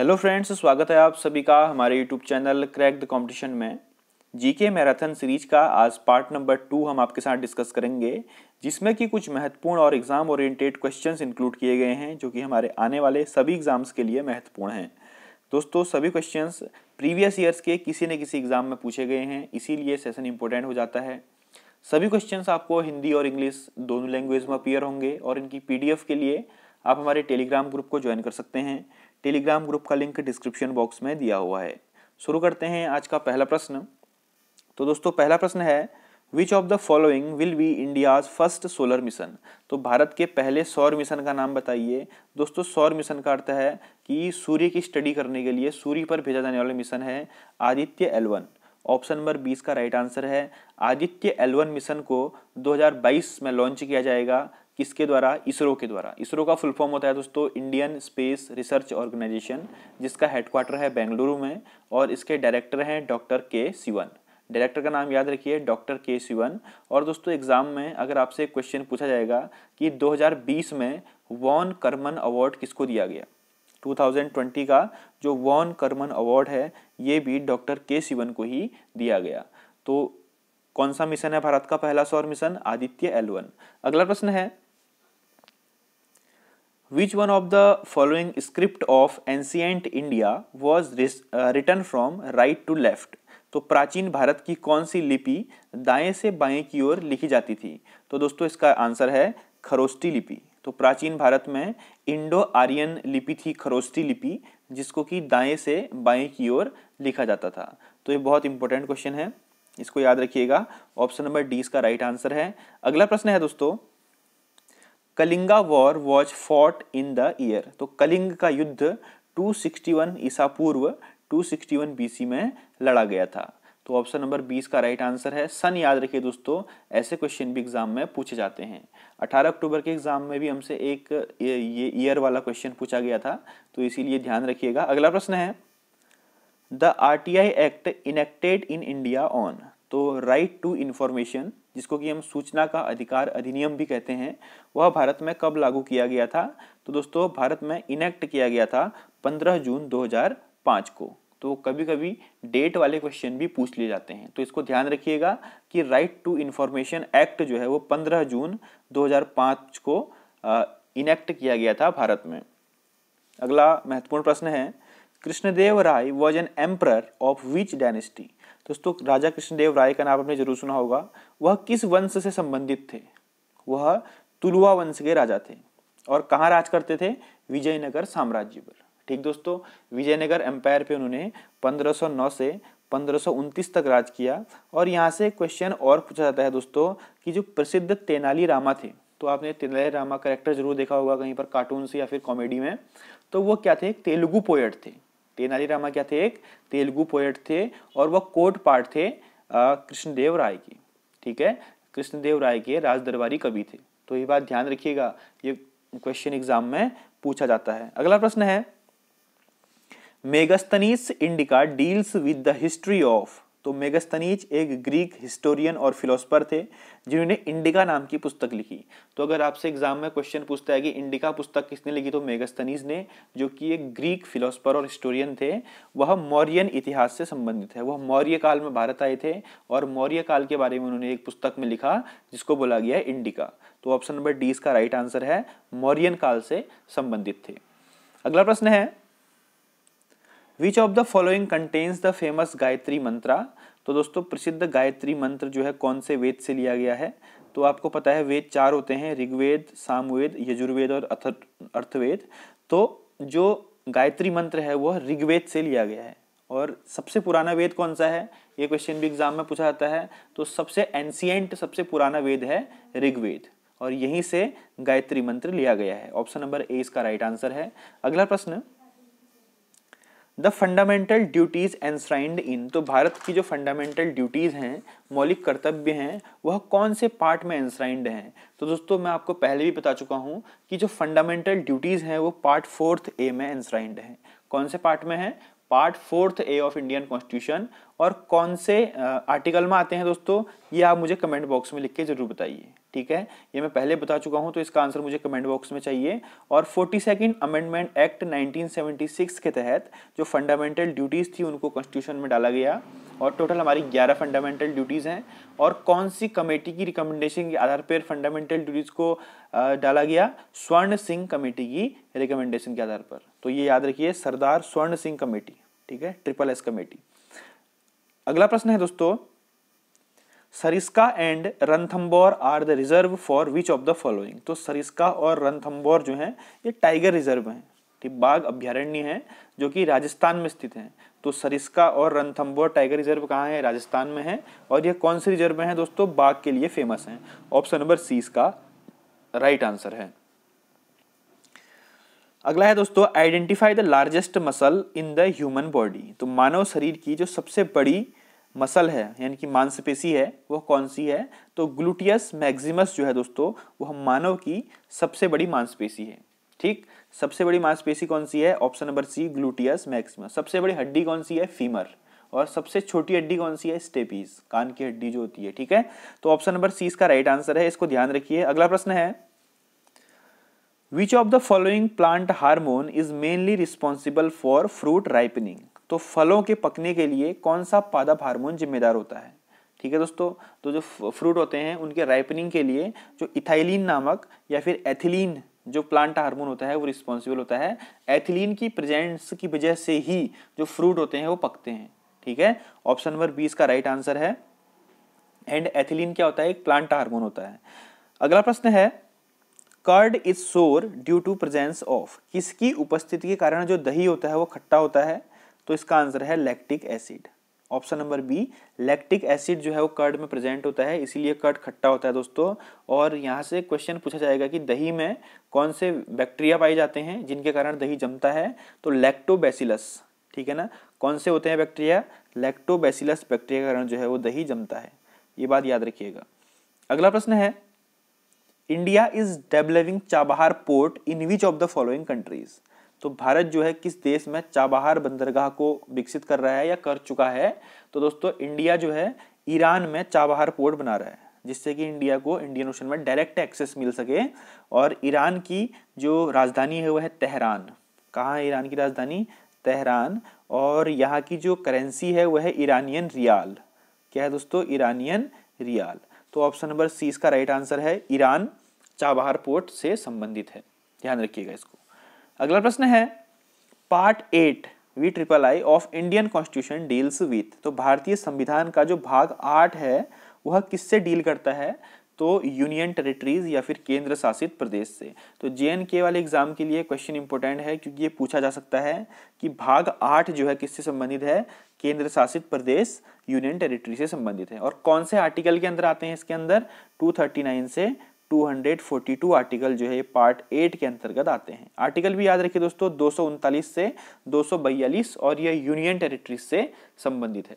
hello friends स्वागत है आप सभी का हमारे YouTube channel Crack the Competition में जीके मैराथन सीरीज का आज पार्ट नंबर टू हम आपके साथ डिस्कस करेंगे जिसमें कि कुछ महत्वपूर्ण और एग्ज़ाम ओरिएंटेड क्वेश्चंस इंक्लूड किए गए हैं जो कि हमारे आने वाले सभी एग्ज़ाम्स के लिए महत्वपूर्ण हैं दोस्तों सभी क्वेश्चन प्रीवियस ईयर्स के किसी न किसी एग्ज़ाम में पूछे गए हैं इसीलिए सेशन इंपॉर्टेंट हो जाता है सभी क्वेश्चन आपको हिंदी और इंग्लिश दोनों लैंग्वेज में अपियर होंगे और इनकी पी के लिए आप हमारे टेलीग्राम ग्रुप को ज्वाइन कर सकते हैं टेलीग्राम ग्रुप का लिंक डिस्क्रिप्शन बॉक्स में दिया हुआ है शुरू करते हैं आज का पहला प्रश्न तो दोस्तों पहला प्रश्न है which of the following will be India's first solar mission तो भारत के पहले सौर मिशन का नाम बताइए दोस्तों सौर मिशन का अर्थ है कि सूर्य की स्टडी करने के लिए सूर्य पर भेजा जाने वाला मिशन है आदित्य एलवन ऑप्शन नंबर बीस का राइट आंसर है आदित्य एलवन मिशन को 2022 में लॉन्च किया जाएगा किसके द्वारा इसरो के द्वारा इसरो का फुल फॉर्म होता है दोस्तों इंडियन स्पेस रिसर्च ऑर्गेनाइजेशन जिसका हेडक्वार्टर है बेंगलुरु में और इसके डायरेक्टर हैं डॉक्टर के सिवन डायरेक्टर का नाम याद रखिए डॉक्टर के सिवन और दोस्तों एग्जाम में अगर आपसे क्वेश्चन पूछा जाएगा कि 2020 में वॉन कर्मन अवार्ड किसको दिया गया 2020 का जो वॉन कर्मन अवार्ड है ये भी डॉक्टर के सिवन को ही दिया गया तो कौन सा मिशन है भारत का पहला सौर मिशन आदित्य एल अगला प्रश्न है which one of the following script of ancient india was uh, written from right to left तो प्राचीन भारत की कौन सी लिपि दाएं से बाएं की ओर लिखी जाती थी तो दोस्तों इसका आंसर है खरोस्टी लिपि तो प्राचीन भारत में इंडो आर्यन लिपि थी खरोस्टी लिपि जिसको कि दाएं से बाएं की ओर लिखा जाता था तो ये बहुत इंपॉर्टेंट क्वेश्चन है इसको याद रखिएगा ऑप्शन नंबर डी इसका राइट आंसर है अगला प्रश्न है दोस्तों Kalinga war was fought in the year तो कलिंग का युद्ध 261 ईसा पूर्व 261 बीसी में लड़ा गया था तो ऑप्शन नंबर 20 का राइट आंसर है सन याद रखिए दोस्तों ऐसे क्वेश्चन भी एग्जाम में पूछे जाते हैं 18 अक्टूबर के एग्जाम में भी हमसे एक ये ईयर वाला क्वेश्चन पूछा गया था तो इसीलिए ध्यान रखिएगा अगला प्रश्न है the R act enacted in India on तो राइट टू इन्फॉर्मेशन जिसको कि हम सूचना का अधिकार अधिनियम भी कहते हैं वह भारत में कब लागू किया गया था तो दोस्तों भारत में इनेक्ट किया गया था 15 जून 2005 को तो कभी कभी डेट वाले क्वेश्चन भी पूछ लिए जाते हैं तो इसको ध्यान रखिएगा कि राइट टू इन्फॉर्मेशन एक्ट जो है वो 15 जून 2005 को इनेक्ट किया गया था भारत में अगला महत्वपूर्ण प्रश्न है Krishnadeva Raya was an emperor of which dynasty दोस्तों राजा कृष्णदेव राय का नाम आपने जरूर सुना होगा वह किस वंश से संबंधित थे वह तुलुआ वंश के राजा थे और कहाँ राज करते थे विजयनगर साम्राज्य पर ठीक दोस्तों विजयनगर एम्पायर पे उन्होंने 1509 से पंद्रह तक राज किया और यहाँ से क्वेश्चन और पूछा जाता है दोस्तों कि जो प्रसिद्ध तेनाली रामा थे तो आपने तेनाली रामा करेक्टर जरूर देखा होगा कहीं पर से या फिर कॉमेडी में तो वो क्या थे तेलुगु पोएट थे तेनालीरामा क्या थे एक तेलुगु पोएट थे और वह कोट पार्ट थे कृष्णदेव राय की ठीक है कृष्णदेव राय के राज दरबारी कवि थे तो ये बात ध्यान रखिएगा ये क्वेश्चन एग्जाम में पूछा जाता है अगला प्रश्न है Megasthenes Indica deals with the history of तो मेगस्तनीज एक ग्रीक हिस्टोरियन और फिलोसफर थे जिन्होंने इंडिका नाम की पुस्तक लिखी तो अगर आपसे एग्जाम में क्वेश्चन पूछता है कि इंडिका पुस्तक किसने लिखी तो मेगस्तनीज ने जो कि एक ग्रीक फिलोसफर और हिस्टोरियन थे वह मौर्यन इतिहास से संबंधित है वह मौर्य काल में भारत आए थे और मौर्य काल के बारे में उन्होंने एक पुस्तक में लिखा जिसको बोला गया इंडिका तो ऑप्शन नंबर डी इसका राइट आंसर है मौर्यन काल से संबंधित थे अगला प्रश्न है which of the following contains the famous Gayatri mantra तो दोस्तों प्रसिद्ध गायत्री मंत्र जो है कौन से वेद से लिया गया है तो आपको पता है वेद चार होते हैं ऋग्वेद सामवेद यजुर्वेद और अर्थवेद तो जो गायत्री मंत्र है वह ऋग्वेद से लिया गया है और सबसे पुराना वेद कौन सा है ये क्वेश्चन भी एग्जाम में पूछा जाता है तो सबसे एंसियंट सबसे पुराना वेद है ऋग्वेद और यहीं से गायत्री मंत्र लिया गया है ऑप्शन नंबर ए इसका राइट आंसर है अगला प्रश्न the fundamental duties enshrined in तो भारत की जो फंडामेंटल ड्यूटीज़ हैं मौलिक कर्तव्य हैं वह कौन से पार्ट में एनश्राइंड हैं तो दोस्तों मैं आपको पहले भी बता चुका हूँ कि जो फंडामेंटल ड्यूटीज़ हैं वो पार्ट फोर्थ ए में एनश्राइंड हैं कौन से पार्ट में है part fourth A of Indian constitution और कौन से आर्टिकल में आते हैं दोस्तों ये आप मुझे कमेंट बॉक्स में लिख के जरूर बताइए ठीक है ये मैं पहले बता चुका हूँ तो इसका आंसर मुझे कमेंट बॉक्स में चाहिए और फोर्टी सेकेंड अमेंडमेंट एक्ट 1976 के तहत जो फंडामेंटल ड्यूटीज़ थी उनको कॉन्स्टिट्यूशन में डाला गया और टोटल हमारी 11 फंडामेंटल ड्यूटीज़ हैं और कौन सी कमेटी की रिकमेंडेशन के आधार पर फंडामेंटल ड्यूटीज़ को डाला गया स्वर्ण सिंह कमेटी की रिकमेंडेशन के आधार पर तो ये याद रखिए सरदार स्वर्ण सिंह कमेटी ठीक है ट्रिपल एस कमेटी अगला प्रश्न है दोस्तों Sariska and Ranthambore are the reserve for which of the following तो सरिस्का और रनथम्बोर जो है ये टाइगर रिजर्व है ठीक बाघ अभ्यारण्य है जो कि राजस्थान में स्थित है तो सरिस्का और रणथम्बोर टाइगर रिजर्व कहाँ है राजस्थान में है और ये कौन से रिजर्व में है दोस्तों बाघ के लिए फेमस है ऑप्शन नंबर सी इसका राइट आंसर है अगला है दोस्तों identify the largest muscle in the human body तो मानव शरीर की जो सबसे बड़ी मसल है यानी कि मांसपेशी है वह कौन सी है तो ग्लूटियस मैक्सिमस जो है दोस्तों वह मानव की सबसे बड़ी मांसपेशी है ठीक सबसे बड़ी मांसपेशी कौन सी है option number C gluteus maximus सबसे बड़ी हड्डी कौन सी है फीमर और सबसे छोटी हड्डी कौन सी है स्टेपीज कान की हड्डी जो होती है ठीक है तो ऑप्शन नंबर सी इसका राइट आंसर है इसको ध्यान रखिए अगला प्रश्न है which of the following plant hormone is mainly responsible for fruit ripening तो फलों के पकने के लिए कौन सा पादप हार्मोन जिम्मेदार होता है ठीक है दोस्तों तो जो फ्रूट होते हैं उनके राइपनिंग के लिए जो इथाइलिन नामक या फिर एथिलीन जो प्लांट हार्मोन होता है वो रिस्पॉन्सिबल होता है एथिलीन की प्रेजेंस की वजह से ही जो फ्रूट होते हैं वो पकते हैं ठीक है ऑप्शन नंबर बीस का राइट आंसर है एंड एथिलीन क्या होता है एक प्लांट हार्मोन होता है अगला प्रश्न है curd is sour due to presence of किसकी उपस्थिति के कारण जो दही होता है वो खट्टा होता है तो इसका आंसर है lactic acid option number B lactic acid जो है वो कर्ड में प्रेजेंट होता है इसीलिए कर्ड खट्टा होता है दोस्तों और यहाँ से क्वेश्चन पूछा जाएगा कि दही में कौन से बैक्टीरिया पाए जाते हैं जिनके कारण दही जमता है तो लैक्टोबैसिलस ठीक है ना कौन से होते हैं बैक्टीरिया लैक्टोबैसिलस बैक्टीरिया के कारण जो है वो दही जमता है ये बात याद रखिएगा अगला प्रश्न है India is developing Chabahar port in which of the following countries तो भारत जो है किस देश में चाबहार बंदरगाह को विकसित कर रहा है या कर चुका है तो दोस्तों इंडिया जो है ईरान में चाबहार पोर्ट बना रहा है जिससे कि इंडिया को इंडियन ओशन में डायरेक्ट एक्सेस मिल सके और ईरान की जो राजधानी है वह है तेहरान कहाँ है ईरान की राजधानी तेहरान और यहाँ की जो करेंसी है वह है ईरानियन रियाल क्या है दोस्तों ईरानियन रियाल तो ऑप्शन नंबर सी इसका राइट आंसर है ईरान चाबहार पोर्ट से संबंधित है ध्यान रखिएगा इसको अगला प्रश्न है part eight V triple I of Indian constitution deals with तो भारतीय संविधान का जो भाग आठ है वह किससे डील करता है तो यूनियन टेरिटरीज या फिर केंद्र शासित प्रदेश से तो जे वाले एग्जाम के लिए क्वेश्चन इंपॉर्टेंट है क्योंकि ये पूछा जा सकता है कि भाग आठ जो है किससे संबंधित है केंद्र शासित प्रदेश यूनियन टेरिटरी से संबंधित है और कौन से आर्टिकल के अंदर आते हैं इसके अंदर 239 से 242 आर्टिकल जो है पार्ट एट के अंतर्गत आते हैं आर्टिकल भी याद रखिए दोस्तों दो से दो और यह यूनियन टेरिटरीज से संबंधित है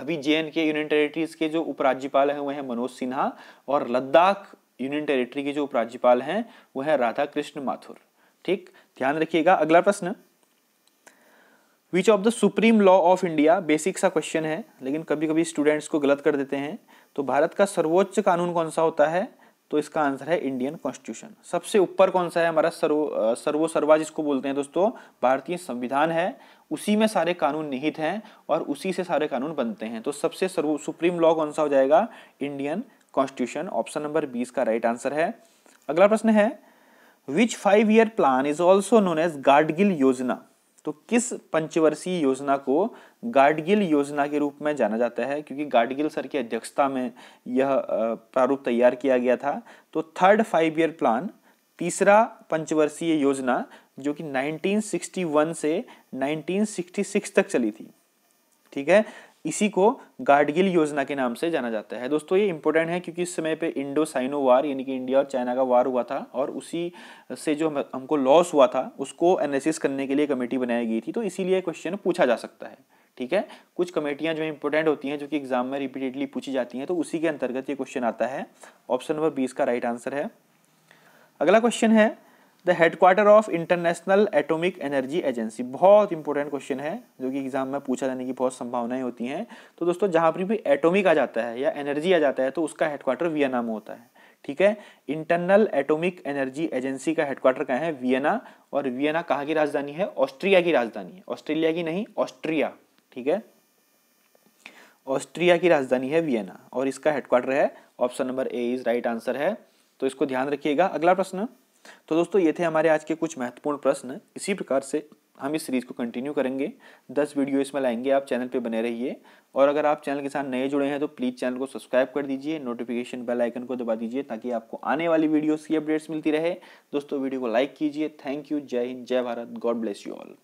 अभी जे के यूनियन टेरिटरीज के जो उपराज्यपाल हैं वह हैं मनोज सिन्हा और लद्दाख यूनियन टेरिटरी के जो उपराज्यपाल हैं वह है राधा कृष्ण माथुर ठीक ध्यान रखिएगा अगला प्रश्न which of the supreme law of India basic सा क्वेश्चन है लेकिन कभी कभी स्टूडेंट्स को गलत कर देते हैं तो भारत का सर्वोच्च कानून कौन सा होता है तो इसका आंसर है इंडियन कॉन्स्टिट्यूशन सबसे ऊपर कौन सा है हमारा सर्व सर्वा जिसको बोलते हैं दोस्तों भारतीय संविधान है उसी में सारे कानून निहित हैं और उसी से सारे कानून बनते हैं तो सबसे सर्व सुप्रीम लॉ कौन सा हो जाएगा इंडियन कॉन्स्टिट्यूशन ऑप्शन नंबर बीस का राइट आंसर है अगला प्रश्न है which five year plan is also known as Gadgil योजना तो किस पंचवर्षीय योजना को गाडगिल योजना के रूप में जाना जाता है क्योंकि गाडगिल सर की अध्यक्षता में यह प्रारूप तैयार किया गया था तो थर्ड फाइव ईयर प्लान तीसरा पंचवर्षीय योजना जो कि 1961 से 1966 तक चली थी ठीक है इसी को गार्डगिल योजना के नाम से जाना जाता है दोस्तों ये इंपॉर्टेंट है क्योंकि इस समय पे इंडो साइनो वार यानी कि इंडिया और चाइना का वार हुआ था और उसी से जो हम, हमको लॉस हुआ था उसको एनालिसिस करने के लिए कमेटी बनाई गई थी तो इसीलिए क्वेश्चन पूछा जा सकता है ठीक है कुछ कमेटियां जो इंपॉर्टेंट होती हैं जो कि एग्जाम में रिपीटेडली पूछी जाती हैं तो उसी के अंतर्गत ये क्वेश्चन आता है ऑप्शन नंबर बीस का राइट आंसर है अगला क्वेश्चन है the headquarter of International Atomic Energy Agency बहुत इंपॉर्टेंट क्वेश्चन है जो कि एग्जाम में पूछा जाने की बहुत संभावनाएं होती हैं तो दोस्तों जहां पर भी एटॉमिक आ जाता है या एनर्जी आ जाता है तो उसका हेडक्वार्टर वियना में होता है ठीक है इंटरनल एटॉमिक एनर्जी एजेंसी का हेडक्वार्टर कहाँ है वियना और वियना कहाँ की राजधानी है ऑस्ट्रिया की राजधानी है ऑस्ट्रेलिया की नहीं ऑस्ट्रिया ठीक है ऑस्ट्रिया की राजधानी है वियना और इसका हेडक्वार्टर है option number A is right answer है तो इसको ध्यान रखिएगा अगला प्रश्न तो दोस्तों ये थे हमारे आज के कुछ महत्वपूर्ण प्रश्न इसी प्रकार से हम इस सीरीज़ को कंटिन्यू करेंगे दस वीडियो इसमें लाएंगे आप चैनल पे बने रहिए और अगर आप चैनल के साथ नए जुड़े हैं तो प्लीज़ चैनल को सब्सक्राइब कर दीजिए नोटिफिकेशन बेल आइकन को दबा दीजिए ताकि आपको आने वाली वीडियोस की अपडेट्स मिलती रहे दोस्तों वीडियो को लाइक कीजिए थैंक यू जय हिंद जय Bharat God bless you all